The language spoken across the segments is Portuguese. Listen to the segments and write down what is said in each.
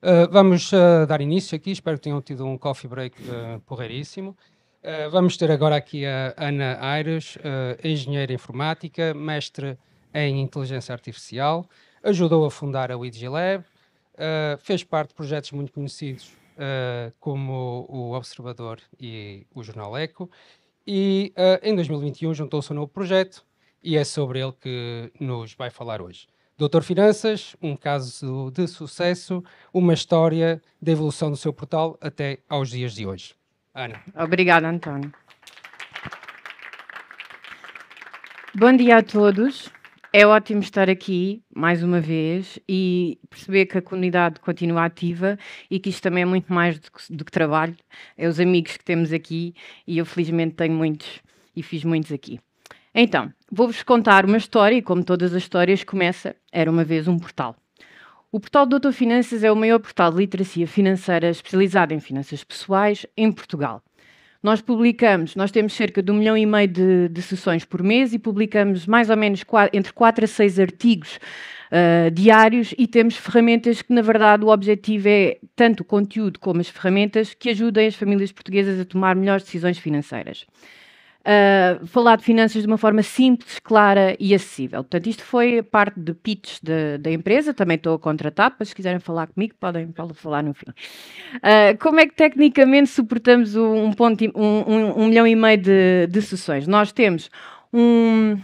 Ah, vamos uh, dar início aqui, espero que tenham tido um coffee break uh, porreiríssimo. Uh, vamos ter agora aqui a Ana Aires, engenheira informática, mestre em inteligência artificial, ajudou a fundar a Widgelab, fez parte de projetos muito conhecidos como o Observador e o Jornal Eco, e em 2021 juntou-se a um novo projeto e é sobre ele que nos vai falar hoje. Doutor Finanças, um caso de sucesso, uma história da evolução do seu portal até aos dias de hoje. Ana. Obrigada, António. Bom dia a todos. É ótimo estar aqui mais uma vez e perceber que a comunidade continua ativa e que isto também é muito mais do que, do que trabalho. É os amigos que temos aqui e eu felizmente tenho muitos e fiz muitos aqui. Então, vou-vos contar uma história e, como todas as histórias, começa Era uma vez um portal. O portal do Doutor Finanças é o maior portal de literacia financeira especializado em finanças pessoais em Portugal. Nós publicamos, nós temos cerca de um milhão e meio de, de sessões por mês e publicamos mais ou menos quatro, entre 4 a 6 artigos uh, diários e temos ferramentas que, na verdade, o objetivo é tanto o conteúdo como as ferramentas que ajudem as famílias portuguesas a tomar melhores decisões financeiras uh, falar de finanças de uma forma simples, clara e acessível. Portanto, isto foi parte de pitch da empresa, também estou a contratar, mas se quiserem falar comigo, podem, podem falar no fim. Uh, como é que tecnicamente suportamos um, ponto, um, um, um milhão e meio de, de sessões? Nós temos um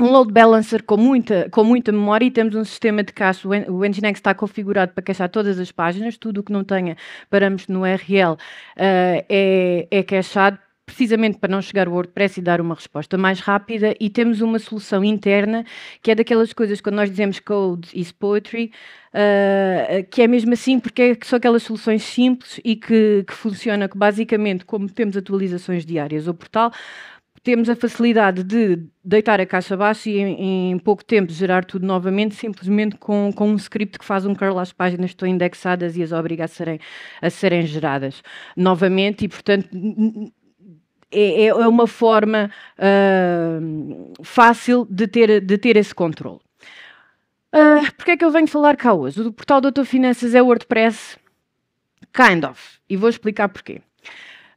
um load balancer com muita, com muita memória e temos um sistema de cache. O Nginx está configurado para caixar todas as páginas, tudo o que não tenha parâmetros no URL uh, ah, é, é caixado precisamente para não chegar ao WordPress e dar uma resposta mais rápida, e temos uma solução interna que é daquelas coisas quando nós dizemos code is poetry, uh, que é mesmo assim, porque é são aquelas soluções simples e que, que funcionam que basicamente, como temos atualizações diárias ou portal, temos a facilidade de deitar a caixa abaixo e em, em, pouco tempo gerar tudo novamente, simplesmente com, com um script que faz um curl às páginas que estão indexadas e as obriga a serem, a serem geradas novamente. E, portanto, é, é, é uma forma uh, fácil de ter, de ter esse controle. Uh, ah, Porquê é que eu venho falar cá hoje? O portal Doutor Finanças é WordPress? Kind of. E vou explicar porquê.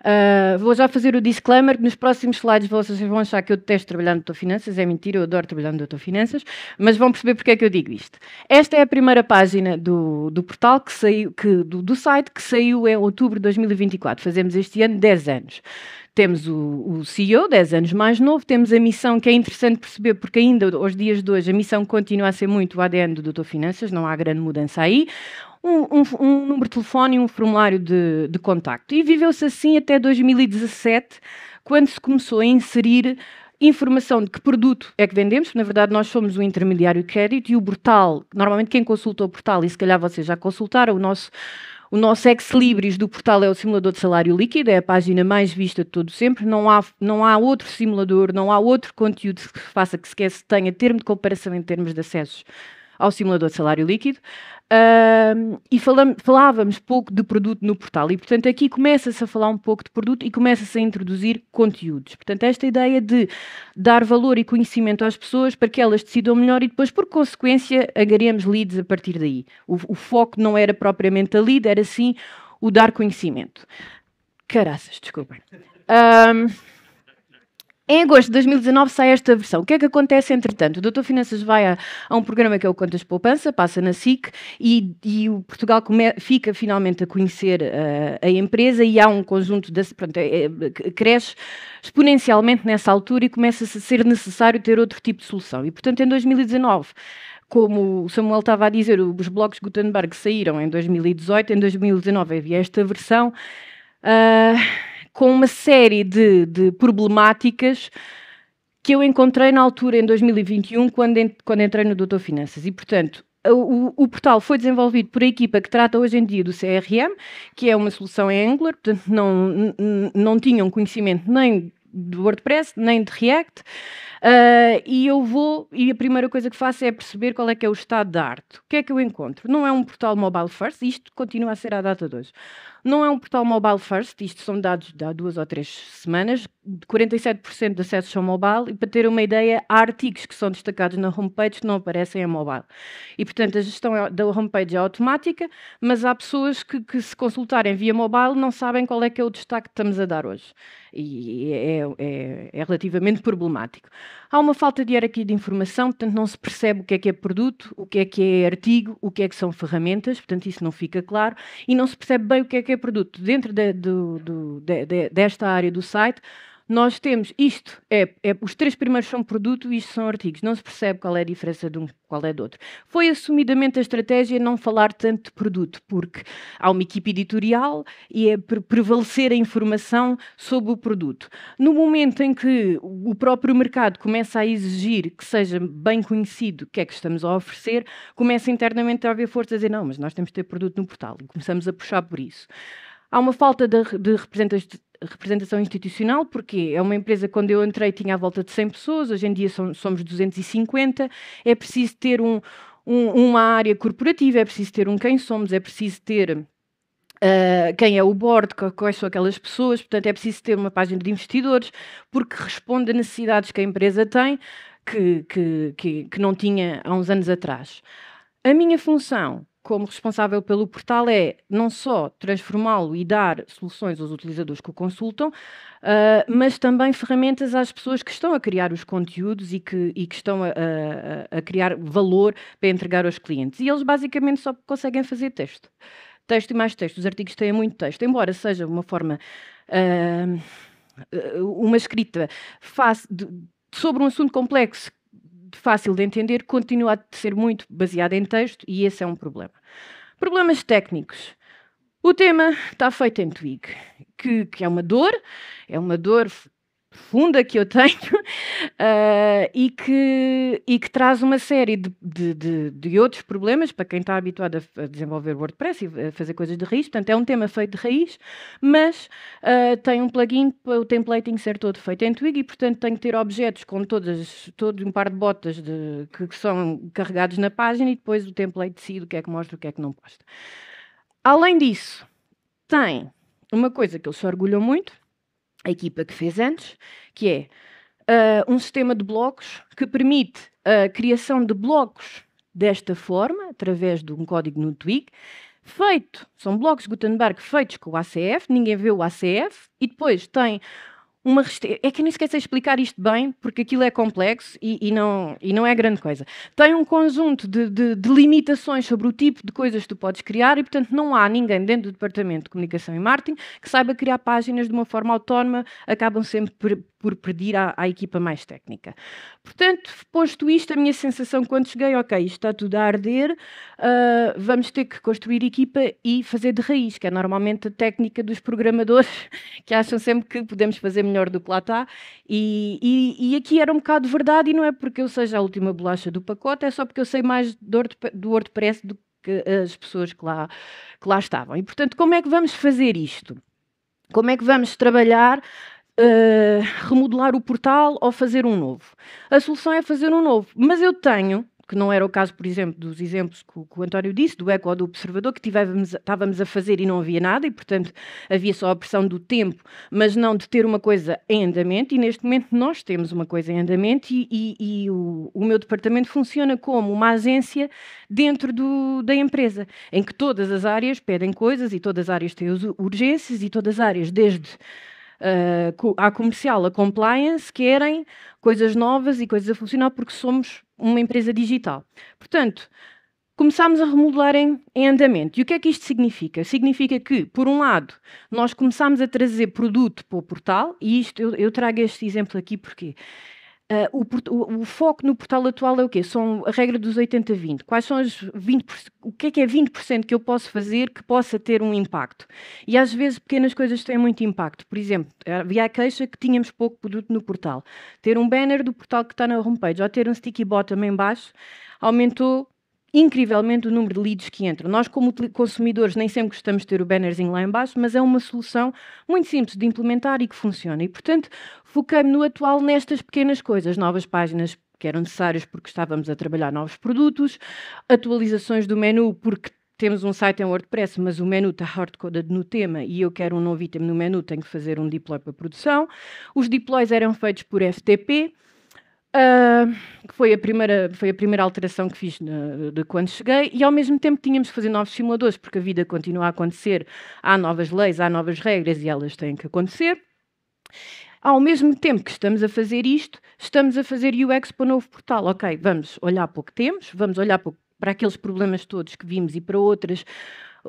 Uh, vou já fazer o disclaimer que nos próximos slides vocês vão achar que eu detesto trabalhar no Doutor Finanças, é mentira, eu adoro trabalhar no Doutor Finanças, mas vão perceber porque é que eu digo isto. Esta é a primeira página do, do portal que saiu, que, do, do site que saiu em outubro de 2024, fazemos este ano 10 anos. Temos o, o CEO, 10 anos mais novo, temos a missão, que é interessante perceber, porque ainda aos dias de hoje a missão continua a ser muito o ADN do Doutor Finanças, não há grande mudança aí. Um, um, um, número de telefone e um formulário de, de contacto. E viveu-se assim até 2017, quando se começou a inserir informação de que produto é que vendemos, na verdade nós somos um intermediário de crédito e o portal, normalmente quem consultou o portal, e se calhar vocês já consultaram, o nosso o nosso ex-libris do portal é o simulador de salário líquido, é a página mais vista de todo sempre. Não há, não há outro simulador, não há outro conteúdo que faça que sequer se tenha termo de comparação em termos de acessos ao simulador de salário líquido. Uh, e falávamos pouco de produto no portal, e portanto aqui começa-se a falar um pouco de produto e começa-se a introduzir conteúdos. Portanto, esta ideia de dar valor e conhecimento às pessoas para que elas decidam melhor e depois, por consequência, agaremos leads a partir daí. O, o foco não era propriamente a lead, era sim o dar conhecimento. Caraças, desculpem. Um, em agosto de 2019 sai esta versão. O que é que acontece entretanto? O Doutor Finanças vai a, a um programa que é o Contas Poupança, passa na SIC e, e o Portugal come, fica finalmente a conhecer uh, a empresa e há um conjunto, de, pronto, é, é, cresce exponencialmente nessa altura e começa-se a ser necessário ter outro tipo de solução. E portanto em 2019 como o Samuel estava a dizer, os blocos Gutenberg saíram em 2018, em 2019 havia esta versão. Uh, com uma série de, de problemáticas que eu encontrei na altura, em 2021, quando, quando entrei no Doutor Finanças. E, portanto, o, o, portal foi desenvolvido por a equipa que trata hoje em dia do CRM, que é uma solução em Angular, portanto, não, não tinham conhecimento nem do WordPress, nem de React. Uh, e eu vou, e a primeira coisa que faço é perceber qual é que é o estado da arte. O que é que eu encontro? Não é um portal mobile first, isto continua a ser à data de hoje. Não é um portal mobile first, isto são dados de há duas ou três semanas, 47% de acessos são mobile, e para ter uma ideia, há artigos que são destacados na homepage que não aparecem em mobile. E, portanto, a gestão é, da homepage é automática, mas há pessoas que, que se consultarem via mobile não sabem qual é que é o destaque que estamos a dar hoje. E é, é, é relativamente problemático. Há uma falta de hierarquia de informação, portanto, não se percebe o que é que é produto, o que é que é artigo, o que é que são ferramentas, portanto, isso não fica claro, e não se percebe bem o que é que é produto. Dentro de, de, de, desta área do site, nós temos isto, é, é, os três primeiros são produto e isto são artigos. Não se percebe qual é a diferença de um qual é do outro. Foi assumidamente a estratégia não falar tanto de produto, porque há uma equipe editorial e é prevalecer a informação sobre o produto. No momento em que o próprio mercado começa a exigir que seja bem conhecido o que é que estamos a oferecer, começa internamente a haver força a dizer não, mas nós temos de ter produto no portal e começamos a puxar por isso. Há uma falta de, de representação institucional, porque é uma empresa, quando eu entrei, tinha à volta de 100 pessoas, hoje em dia somos 250, é preciso ter um, um, uma área corporativa, é preciso ter um quem somos, é preciso ter Uh, quem é o board, quais são aquelas pessoas, portanto é preciso ter uma página de investidores, porque responde a necessidades que a empresa tem que, que, que, que não tinha há uns anos atrás. A minha função como responsável pelo portal é não só transformá-lo e dar soluções aos utilizadores que o consultam, uh, mas também ferramentas às pessoas que estão a criar os conteúdos e que, e que estão a, a, a, criar valor para entregar aos clientes. E eles basicamente só conseguem fazer texto. Texto e mais texto. Os artigos têm muito texto, embora seja uma forma. Uh, uma escrita sobre um assunto complexo fácil de entender, continua a ser muito baseada em texto e esse é um problema. Problemas técnicos. O tema está feito em Twig, que, que é uma dor, é uma dor profunda que eu tenho uh, e, que, e que traz uma série de, de, de, de outros problemas para quem está habituado a, a, desenvolver WordPress e a fazer coisas de raiz. Portanto, é um tema feito de raiz, mas uh, tem um plugin para o templating ser todo feito em Twig e, portanto, tenho que ter objetos com todas, todo um par de botas de, que, que são carregados na página e depois o template decide o que é que mostra e o que é que não mostra. Além disso, tem uma coisa que eles se orgulham muito, a equipa que fez antes, que é uh, um sistema de blocos que permite a criação de blocos desta forma, através de um código no Twig, feito, são blocos Gutenberg feitos com o ACF, ninguém vê o ACF, e depois tem uma É que eu nem sequer sei explicar isto bem, porque aquilo é complexo e, e, não, e não é grande coisa. Tem um conjunto de, de, de, limitações sobre o tipo de coisas que tu podes criar e, portanto, não há ninguém dentro do Departamento de Comunicação e Marketing que saiba criar páginas de uma forma autónoma, acabam sempre por, por pedir à, à, equipa mais técnica. Portanto, posto isto, a minha sensação quando cheguei, ok, isto está tudo a arder, uh, vamos ter que construir equipa e fazer de raiz, que é normalmente a técnica dos programadores, que acham sempre que podemos fazer melhor do que lá está. E, e, e aqui era um bocado verdade, e não é porque eu seja a última bolacha do pacote, é só porque eu sei mais do, do WordPress do que as pessoas que lá, que lá estavam. E, portanto, como é que vamos fazer isto? Como é que vamos trabalhar uh, remodelar o portal ou fazer um novo. A solução é fazer um novo, mas eu tenho que não era o caso, por exemplo, dos exemplos que o, que o António disse, do eco ou do observador, que tivemos, estávamos a fazer e não havia nada, e portanto havia só a pressão do tempo, mas não de ter uma coisa em andamento, e neste momento nós temos uma coisa em andamento, e, e, e o, o, meu departamento funciona como uma agência dentro do, da empresa, em que todas as áreas pedem coisas, e todas as áreas têm urgências, e todas as áreas, desde uh, à comercial, a compliance, querem coisas novas e coisas a funcionar porque somos uma empresa digital. Portanto, começámos a remodelar em, em, andamento. E o que é que isto significa? Significa que, por um lado, nós começámos a trazer produto para o portal, e isto eu, eu trago este exemplo aqui porque Uh, o, o, foco no portal atual é o quê? São a regra dos 80-20. Quais são os 20%? O que é que é 20% que eu posso fazer que possa ter um impacto? E às vezes pequenas coisas têm muito impacto. Por exemplo, havia a queixa que tínhamos pouco produto no portal. Ter um banner do portal que está na homepage ou ter um sticky bottom em baixo aumentou incrivelmente o número de leads que entram. Nós, como consumidores, nem sempre gostamos de ter o bannerzinho lá embaixo, mas é uma solução muito simples de implementar e que funciona. E, portanto, focai-me no atual nestas pequenas coisas, novas páginas que eram necessárias porque estávamos a trabalhar novos produtos, atualizações do menu porque temos um site em WordPress, mas o menu está hardcoded no tema e eu quero um novo item no menu, tenho que fazer um deploy para produção. Os deploys eram feitos por FTP, ah, que foi, a primeira, foi a primeira alteração que fiz na, de quando cheguei, e ao mesmo tempo tínhamos que fazer novos simuladores, porque a vida continua a acontecer, há novas leis, há novas regras e elas têm que acontecer. Ao mesmo tempo que estamos a fazer isto, estamos a fazer UX para o novo portal. Ok, vamos olhar para o que temos, vamos olhar para aqueles problemas todos que vimos e para outras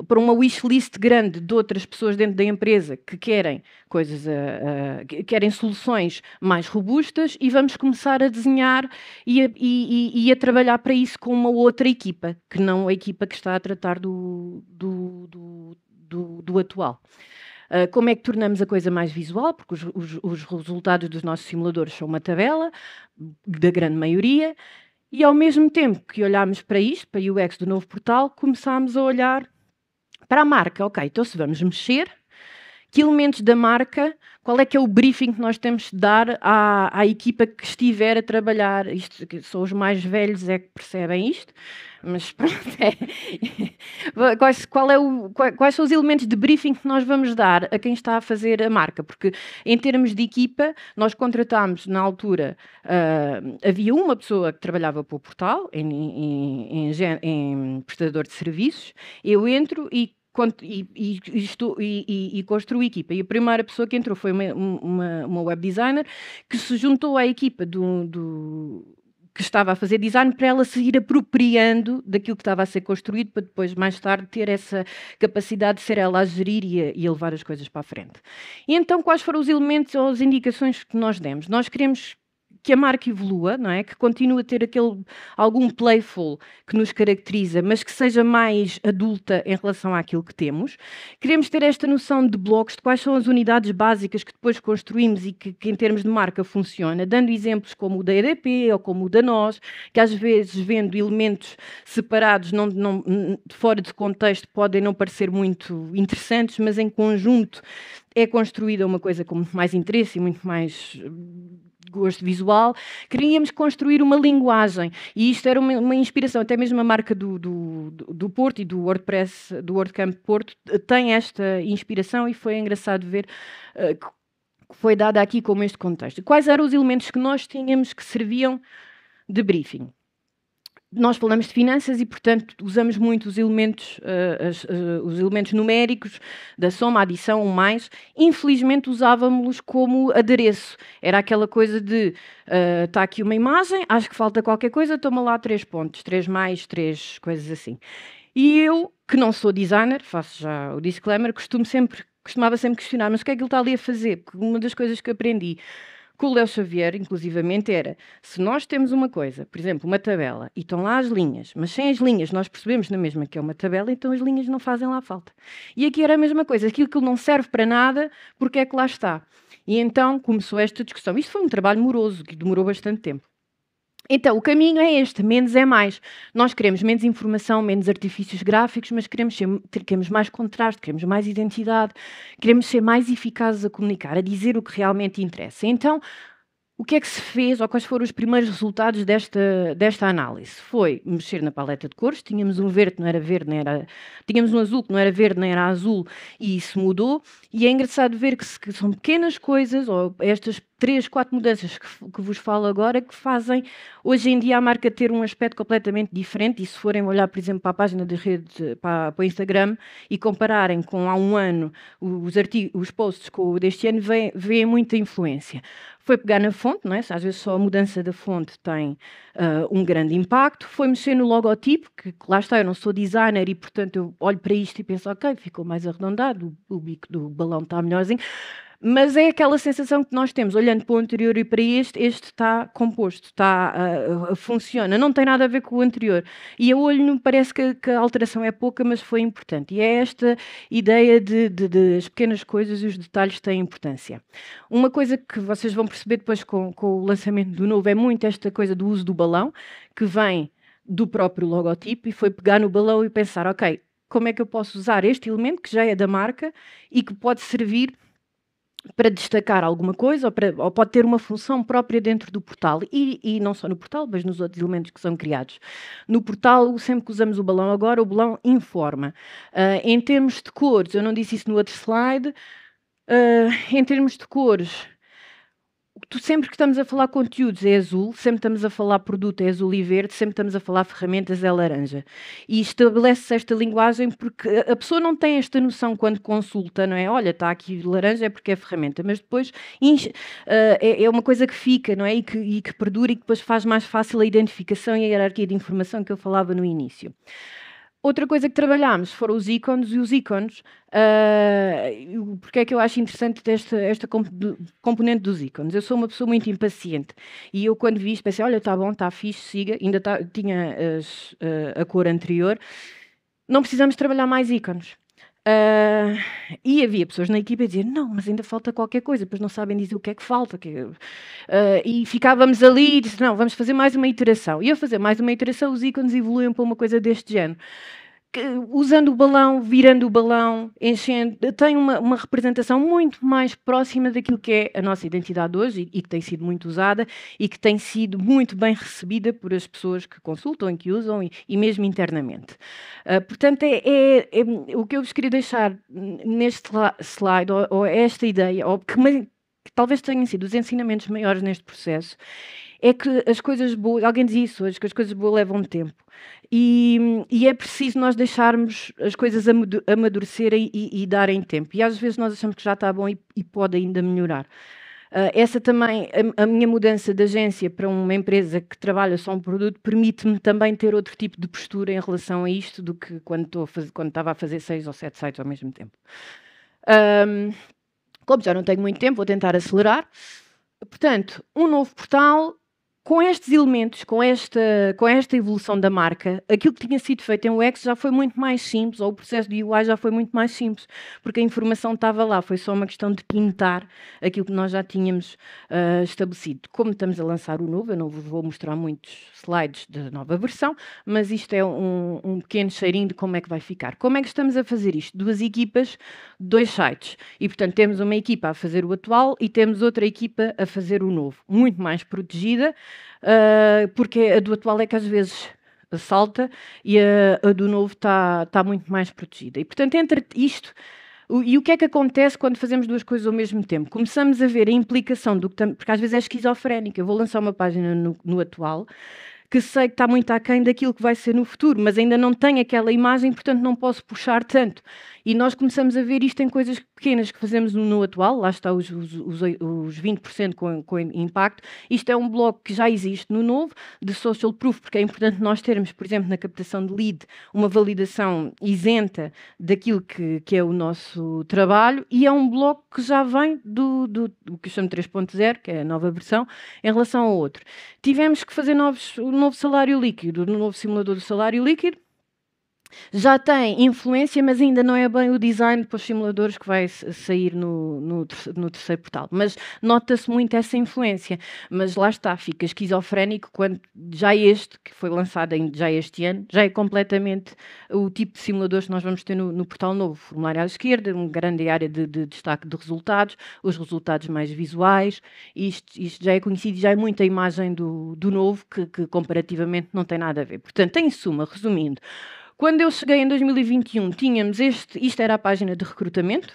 para uma wishlist grande de outras pessoas dentro da empresa que querem coisas, eh, eh, que querem soluções mais robustas e vamos começar a desenhar e a, e, e a, trabalhar para isso com uma outra equipa, que não a equipa que está a tratar do, do, do, do, do atual. Uh, como é que tornamos a coisa mais visual? Porque os, os, os resultados dos nossos simuladores são uma tabela, da grande maioria, e ao mesmo tempo que olhámos para isto, para o UX do novo portal, começámos a olhar para a marca, ok, então se vamos mexer, que elementos da marca, qual é que é o briefing que nós temos de dar à, à equipa que estiver a trabalhar. Isto, são os mais velhos é que percebem isto, mas pronto, é. quais, qual é o, quais são os elementos de briefing que nós vamos dar a quem está a fazer a marca? Porque em termos de equipa, nós contratámos na altura, uh, havia uma pessoa que trabalhava para o portal, em, em, em, em prestador de serviços, eu entro e e, e, estou, e, e, equipa. E a primeira pessoa que entrou foi uma, uma, uma web designer que se juntou à equipa do, do, que estava a fazer design para ela se ir apropriando daquilo que estava a ser construído para depois, mais tarde, ter essa capacidade de ser ela a gerir e, a, e a levar as coisas para a frente. E então, quais foram os elementos ou as indicações que nós demos? Nós queremos que a marca evolua, não é? Que continue a ter aquele algum playful que nos caracteriza, mas que seja mais adulta em relação àquilo que temos. Queremos ter esta noção de blocos, de quais são as unidades básicas que depois construímos e que, que em termos de marca funciona, dando exemplos como o da EDP ou como o da nós, que às vezes vendo elementos separados, não, não, fora de contexto, podem não parecer muito interessantes, mas em conjunto é construída uma coisa com muito mais interesse e muito mais gosto visual, queríamos construir uma linguagem e isto era uma, uma inspiração, até mesmo a marca do, do, do, Porto e do WordPress, do WordCamp Porto, tem esta inspiração e foi engraçado ver uh, que foi dada aqui como este contexto. Quais eram os elementos que nós tínhamos que serviam de briefing? nós falamos de finanças e, portanto, usamos muito os elementos, uh, as, uh, os elementos numéricos da soma, adição, um mais. Infelizmente, usávamos-los como adereço. Era aquela coisa de está eh, uh, aqui uma imagem, acho que falta qualquer coisa, toma lá três pontos, três mais, três coisas assim. E eu, que não sou designer, faço já o disclaimer, costumo sempre, costumava sempre questionar, mas o que é que ele está ali a fazer? Porque uma das coisas que aprendi com o Léo Xavier, inclusivamente, era se nós temos uma coisa, por exemplo, uma tabela, e estão lá as linhas, mas sem as linhas nós percebemos na mesma que é uma tabela, então as linhas não fazem lá falta. E aqui era a mesma coisa, aquilo que não serve para nada, porque é que lá está. E então começou esta discussão. Isto foi um trabalho moroso, que demorou bastante tempo. Então, o caminho é este: menos é mais. Nós queremos menos informação, menos artifícios gráficos, mas queremos, ser, queremos mais contraste, queremos mais identidade, queremos ser mais eficazes a comunicar, a dizer o que realmente interessa. Então, o que é que se fez ou quais foram os primeiros resultados desta, desta análise? Foi mexer na paleta de cores, tínhamos um verde que não era verde, nem era. Tínhamos um azul que não era verde, nem era azul, e isso mudou. E é engraçado ver que, se, que são pequenas coisas, ou estas três, quatro mudanças que, que, vos falo agora, que fazem hoje em dia a marca ter um aspecto completamente diferente. E se forem olhar, por exemplo, para a página de rede, para, para o Instagram, e compararem com há um ano os, artigos, os posts com o deste ano, vêem muita influência foi pegar na fonte, não é? às vezes só a mudança da fonte tem uh, um grande impacto, foi mexer no logotipo, que lá está, eu não sou designer e portanto eu olho para isto e penso, ok, ficou mais arredondado, o, o bico do balão está melhorzinho. Mas é aquela sensação que nós temos, olhando para o anterior e para este, este está composto, está, uh, funciona, não tem nada a ver com o anterior. E a olho me parece que, que, a alteração é pouca, mas foi importante. E é esta ideia de, de, de, as pequenas coisas e os detalhes têm importância. Uma coisa que vocês vão perceber depois com, com o lançamento do novo é muito esta coisa do uso do balão, que vem do próprio logotipo e foi pegar no balão e pensar, ok, como é que eu posso usar este elemento que já é da marca e que pode servir para destacar alguma coisa ou, para, ou, pode ter uma função própria dentro do portal e, e, não só no portal, mas nos outros elementos que são criados. No portal, sempre que usamos o balão agora, o balão informa. Uh, em termos de cores, eu não disse isso no outro slide, uh, em termos de cores, tu, sempre que estamos a falar conteúdos é azul, sempre estamos a falar produto é azul e verde, sempre estamos a falar ferramentas é laranja. E estabelece-se esta linguagem porque a pessoa não tem esta noção quando consulta, não é? Olha, está aqui laranja é porque é ferramenta, mas depois uh, é, é, uma coisa que fica, não é? E que, e que perdura e que depois faz mais fácil a identificação e a hierarquia de informação que eu falava no início. Outra coisa que trabalhámos foram os ícones e os ícones. Uh, ah, porque é que eu acho interessante esta, esta componente dos ícones? Eu sou uma pessoa muito impaciente e eu, quando vi isto, pensei: olha, está bom, está fixe, siga. Ainda tá, tinha as, uh, a cor anterior. Não precisamos trabalhar mais ícones. Uh, e havia pessoas na equipa a dizer: Não, mas ainda falta qualquer coisa, pois não sabem dizer o que é que falta. Que... Uh, e ficávamos ali e disse: Não, vamos fazer mais uma iteração. E a fazer mais uma iteração, os ícones evoluem para uma coisa deste género usando o balão, virando o balão, enchendo, tem uma, uma, representação muito mais próxima daquilo que é a nossa identidade hoje e, e, que tem sido muito usada e que tem sido muito bem recebida por as pessoas que consultam, que usam e, e mesmo internamente. Uh, portanto, é, é, é, o que eu vos queria deixar neste slide, ou, ou esta ideia, ou que, que talvez tenham sido os ensinamentos maiores neste processo, é que as coisas boas, alguém diz isso hoje, que as coisas boas levam tempo. E, e é preciso nós deixarmos as coisas amadurecerem e, e, darem tempo. E às vezes nós achamos que já está bom e, e pode ainda melhorar. Uh, essa também, a, a, minha mudança de agência para uma empresa que trabalha só um produto, permite-me também ter outro tipo de postura em relação a isto do que quando, quando estava a fazer seis ou sete sites ao mesmo tempo. Um, como já não tenho muito tempo, vou tentar acelerar. Portanto, um novo portal, com estes elementos, com esta, com esta evolução da marca, aquilo que tinha sido feito em UX já foi muito mais simples, ou o processo de UI já foi muito mais simples, porque a informação estava lá, foi só uma questão de pintar aquilo que nós já tínhamos uh, estabelecido. Como estamos a lançar o novo, eu não vos vou mostrar muitos slides da nova versão, mas isto é um, um pequeno cheirinho de como é que vai ficar. Como é que estamos a fazer isto? Duas equipas, dois sites. E, portanto, temos uma equipa a fazer o atual e temos outra equipa a fazer o novo, muito mais protegida ah, porque a do atual é que às vezes salta e a, a do novo está tá muito mais protegida. E portanto, entre isto. O, e o que é que acontece quando fazemos duas coisas ao mesmo tempo? Começamos a ver a implicação do que estamos. Porque às vezes é esquizofrénica. Eu vou lançar uma página no, no atual que sei que está muito aquém daquilo que vai ser no futuro, mas ainda não tenho aquela imagem, portanto não posso puxar tanto. E nós começamos a ver isto em coisas pequenas que fazemos no atual, lá está os, os, os, os 20% com, com impacto. Isto é um bloco que já existe no novo, de social proof, porque é importante nós termos, por exemplo, na captação de lead, uma validação isenta daquilo que, que é o nosso trabalho, e é um bloco que já vem do, do, do que eu chamo 3.0, que é a nova versão, em relação ao outro. Tivemos que fazer novos, o um novo salário líquido, o um novo simulador do salário líquido, já tem influência, mas ainda não é bem o design para os simuladores que vai sair no, no, no terceiro portal. Mas nota-se muito essa influência. Mas lá está, fica esquizofrénico quando já este, que foi lançado em, já este ano, já é completamente o tipo de simuladores que nós vamos ter no, no portal novo. Formulário à esquerda, uma grande área de, de, destaque de resultados, os resultados mais visuais. Isto, isto já é conhecido, já é muita imagem do, do novo, que, que comparativamente não tem nada a ver. Portanto, em suma, resumindo, quando eu cheguei em 2021, tínhamos este, isto era a página de recrutamento.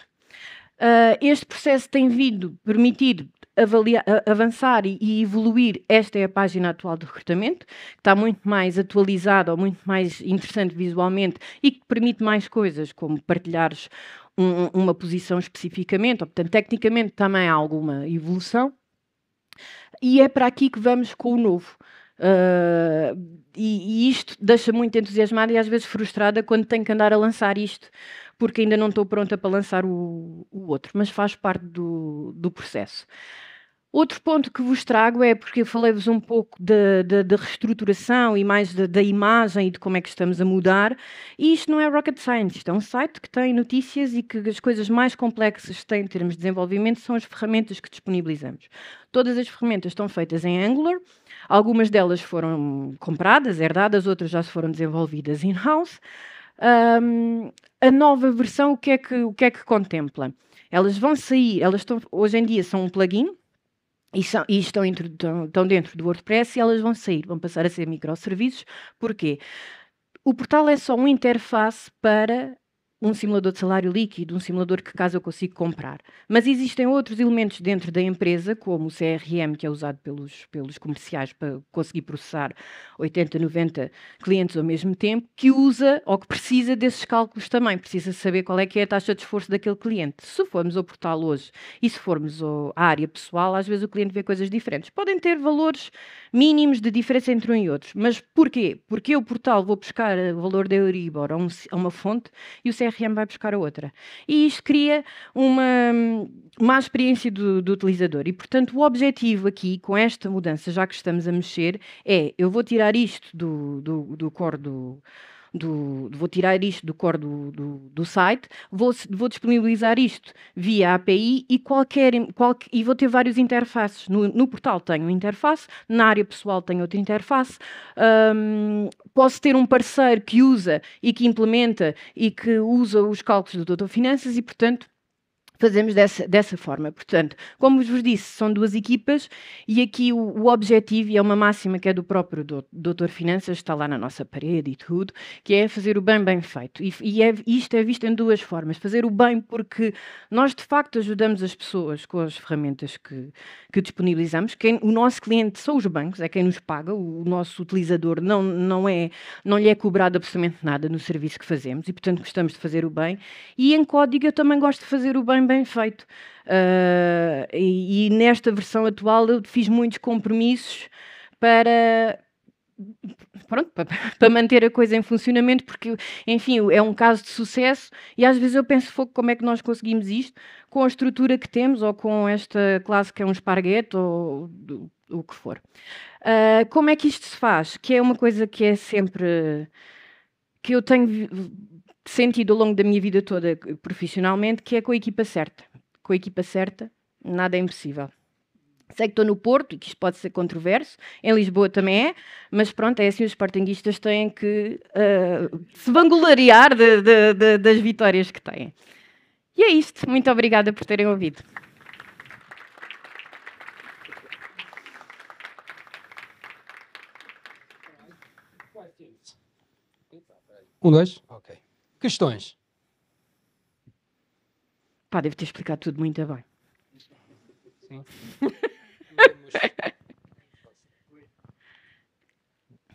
Uh, este processo tem vindo permitir avaliar, avançar e, e, evoluir. Esta é a página atual de recrutamento, que está muito mais atualizada ou muito mais interessante visualmente e que permite mais coisas, como partilhares um, uma posição especificamente, ou, portanto, tecnicamente também há alguma evolução. E é para aqui que vamos com o novo. Uh, e, e, isto deixa muito entusiasmada e às vezes frustrada quando tenho que andar a lançar isto, porque ainda não estou pronta para lançar o, o outro, mas faz parte do, do processo. Outro ponto que vos trago é porque eu falei-vos um pouco da reestruturação e mais da imagem e de como é que estamos a mudar. E isto não é rocket science, isto é um site que tem notícias e que as coisas mais complexas que tem em termos de desenvolvimento são as ferramentas que disponibilizamos. Todas as ferramentas estão feitas em Angular, Algumas delas foram compradas, herdadas, outras já se foram desenvolvidas in-house. Um, a nova versão, o que, é que, o que é que contempla? Elas vão sair, elas estão, hoje em dia são um plugin, e, são, e estão, entre, estão, estão, dentro do WordPress e elas vão sair, vão passar a ser microserviços. Porquê? O portal é só uma interface para um simulador de salário líquido, um simulador que caso eu consiga comprar. Mas existem outros elementos dentro da empresa, como o CRM, que é usado pelos, pelos comerciais para conseguir processar 80, 90 clientes ao mesmo tempo, que usa ou que precisa desses cálculos também, precisa saber qual é que é a taxa de esforço daquele cliente. Se formos ao portal hoje e se formos ao, à área pessoal, às vezes o cliente vê coisas diferentes. Podem ter valores mínimos de diferença entre um e outro. Mas porquê? Porque eu, por tal, vou buscar eh, o valor da Euribor a, um, a uma fonte e o CRM vai buscar a outra. E isto cria uma hum, má experiência do, do utilizador. E, portanto, o objetivo aqui, com esta mudança, já que estamos a mexer, é eu vou tirar isto do, do, do core do do, vou tirar isto do core do, do, do site, vou, vou disponibilizar isto via API e qualquer, qualquer e vou ter vários interfaces. No, no portal tenho interface, na área pessoal tenho outra interface. Um, posso ter um parceiro que usa e que implementa e que usa os cálculos do Doutor Finanças e, portanto, fazemos dessa, dessa forma. Portanto, como vos disse, são duas equipas e aqui o, o objetivo, e é uma máxima que é do próprio Doutor Finanças, está lá na nossa parede e tudo, que é fazer o bem bem feito. E, e é, isto é visto em duas formas. Fazer o bem porque nós, de facto, ajudamos as pessoas com as ferramentas que, que disponibilizamos. Quem, o nosso cliente são os bancos, é quem nos paga, o, o nosso utilizador não, não, é, não lhe é cobrado absolutamente nada no serviço que fazemos e, portanto, gostamos de fazer o bem. E em código eu também gosto de fazer o bem bem, feito. Uh, e, e, nesta versão atual eu fiz muitos compromissos para. Pronto, para, manter a coisa em funcionamento, porque, enfim, é um caso de sucesso e às vezes eu penso, como é que nós conseguimos isto com a estrutura que temos ou com esta classe que é um esparguete ou o que for. Uh, como é que isto se faz? Que é uma coisa que é sempre que eu tenho sentido ao longo da minha vida toda eh, profissionalmente, que é com a equipa certa. Com a equipa certa, nada é impossível. Sei que estou no Porto, e que isto pode ser controverso, em Lisboa também é, mas pronto, é assim, os Sportinguistas têm que uh, se vangloriar de, de, de, das vitórias que têm. E é isto. Muito obrigada por terem ouvido. Um, dois? Ok. Questões? Pá, devo ter explicado tudo muito bem. Sim.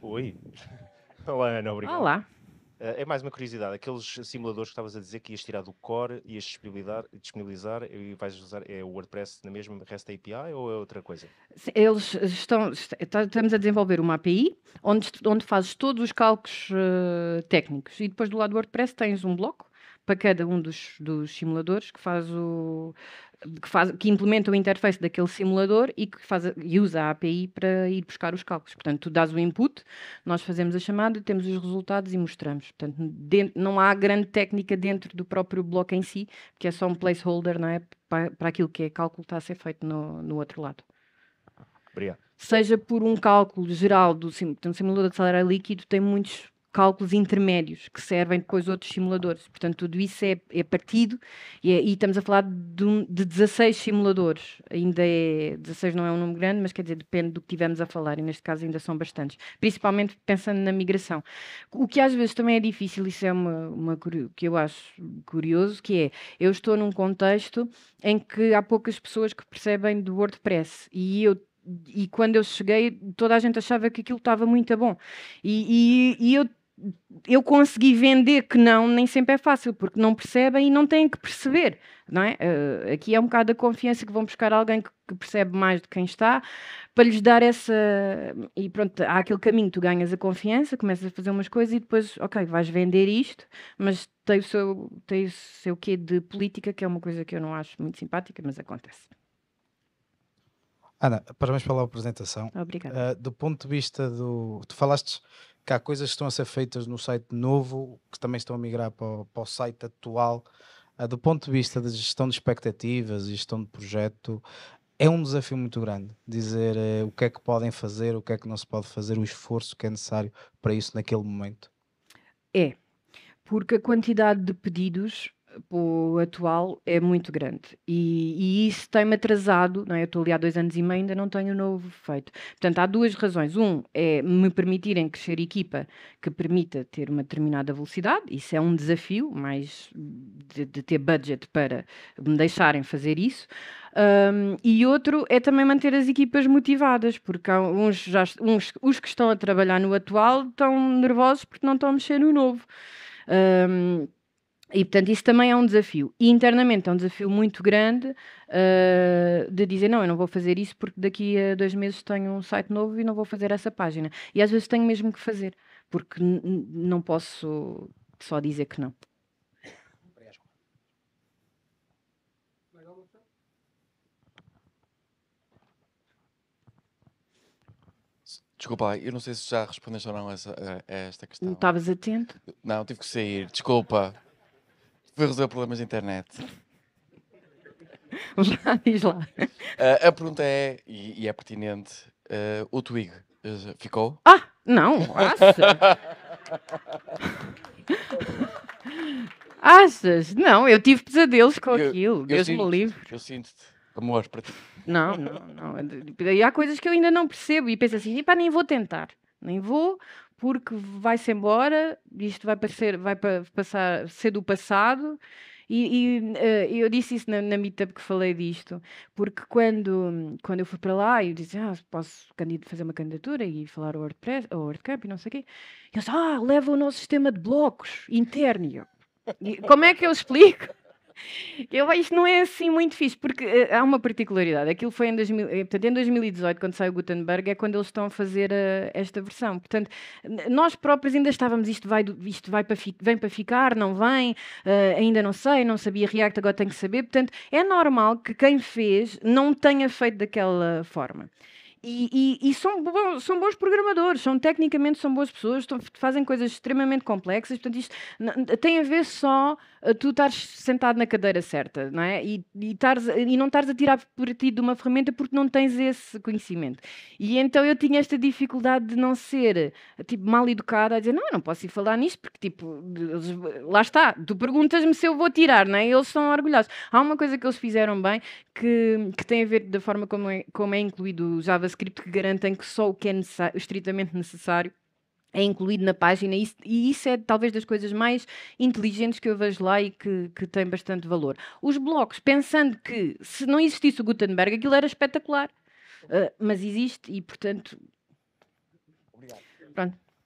Oi. Olá, Ana, obrigado. Olá. Eh, é mais uma curiosidade, aqueles simuladores que estavas a dizer que ias tirar do core, ias disponibilizar, disponibilizar e vais usar é o WordPress na mesma REST API ou é outra coisa? Eles estão, estamos a desenvolver uma API onde, onde fazes todos os cálculos uh, técnicos e depois do lado do WordPress tens um bloco para cada um dos, dos simuladores que faz o, que, faz, que implementa o interface daquele simulador e que faz, e usa a API para ir buscar os cálculos. Portanto, tu dás o input, nós fazemos a chamada, temos os resultados e mostramos. Portanto, dentro, não há grande técnica dentro do próprio bloco em si, que é só um placeholder não é, para, para aquilo que é cálculo que está a ser feito no, no outro lado. Obrigado. Seja por um cálculo geral do sim, um simulador de salário líquido, tem muitos cálculos intermédios que servem depois outros simuladores. Portanto, tudo isso é, é partido e, é, e, estamos a falar de, de 16 simuladores. Ainda é 16 não é um número grande, mas quer dizer, depende do que tivemos a falar e neste caso ainda são bastantes, principalmente pensando na migração. O que às vezes também é difícil, isso é uma, uma que eu acho curioso, que é eu estou num contexto em que há poucas pessoas que percebem do WordPress e eu e quando eu cheguei, toda a gente achava que aquilo estava muito bom. E, e, e eu eu consegui vender que não, nem sempre é fácil, porque não percebem e não têm que perceber, não é? Uh, aqui é um bocado a confiança que vão buscar alguém que, que, percebe mais do que quem está, para lhes dar essa. E pronto, há aquele caminho, tu ganhas a confiança, começas a fazer umas coisas e depois, ok, vais vender isto, mas tem o seu, tem o seu quê de política, que é uma coisa que eu não acho muito simpática, mas acontece. Ana, parabéns pela apresentação. Obrigada. Uh, do ponto de vista do. Tu falaste que há coisas que estão a ser feitas no site novo, que também estão a migrar para o, para o site atual. Ah, do ponto de vista da gestão de expectativas e gestão de projeto, é um desafio muito grande dizer uh, o que é que podem fazer, o que é que não se pode fazer, o esforço que é necessário para isso naquele momento. É, porque a quantidade de pedidos pelo atual é muito grande. E, e isso tem-me atrasado, não é? Eu estou ali há dois anos e meio, ainda não tenho o novo feito. Portanto, há duas razões. Um é me permitirem crescer equipa que permita ter uma determinada velocidade, isso é um desafio, mais de, de ter budget para me deixarem fazer isso. Um, e outro é também manter as equipas motivadas, porque uns, já, uns, os que estão a trabalhar no atual estão nervosos porque não estão a mexer no novo. Um, e, portanto, isso também é um desafio. E internamente é um desafio muito grande uh, de dizer: não, eu não vou fazer isso porque daqui a dois meses tenho um site novo e não vou fazer essa página. E às vezes tenho mesmo que fazer, porque não posso só dizer que não. Desculpa, eu não sei se já respondeste ou não a, essa, esta questão. Não estavas atento? Não, tive que sair, desculpa. Fui resolver problemas de internet. Lá, diz lá. Ah, a pergunta é, e, e é pertinente, ah, o Twig ah, ficou? Ah, não, achas? achas? Não, eu tive pesadelos com Eu- aquilo. mesmo Deus me livre. Eu sinto-te amor para ti. Não, não, não. É e há coisas que eu ainda não percebo e penso assim, pá, nem vou tentar. Nem vou, porque vai-se embora, isto vai, parecer, vai passar, ser do passado. E, e eh, eu disse isso na, na meetup que falei disto, porque quando, quando eu fui para lá e disse, ah, posso fazer uma candidatura e falar o WordPress, ou WordCamp e não sei o quê, eles, ah, leva o nosso sistema de blocos interno. E como é que eu explico? Eu acho que não é assim muito fixe, porque uh, há uma particularidade. Aquilo foi em, 2000, eh, portanto, em 2018, quando sai o Gutenberg, é quando eles estão a fazer uh, esta versão. Portanto, nós próprios ainda estávamos, isto, vai, isto vai para vem para ficar, não vem, uh, ainda não sei, não sabia React, agora tenho que saber. Portanto, é normal que quem fez não tenha feito daquela forma. E, e, e, são, bons, são bons programadores, são tecnicamente são boas pessoas, estão, fazem coisas extremamente complexas, portanto isto tem a ver só tu estares sentado na cadeira certa, não é? E, e, tares, e não estares a tirar por ti de uma ferramenta porque não tens esse conhecimento. E então eu tinha esta dificuldade de não ser, tipo, mal educada, a dizer, não, não posso ir falar nisto porque, tipo, eles, lá está, tu perguntas-me se eu vou tirar, não é? Eles são orgulhosos. Há uma coisa que eles fizeram bem que, que tem a ver da forma como é, como é incluído o JavaScript, que garantem que só o que é estritamente necessário é incluído na página e isso, e isso, é talvez das coisas mais inteligentes que eu vejo lá e que, que tem bastante valor. Os blocos, pensando que se não existisse o Gutenberg, aquilo era espetacular. Uh, mas existe e, portanto. Obrigado. Pronto.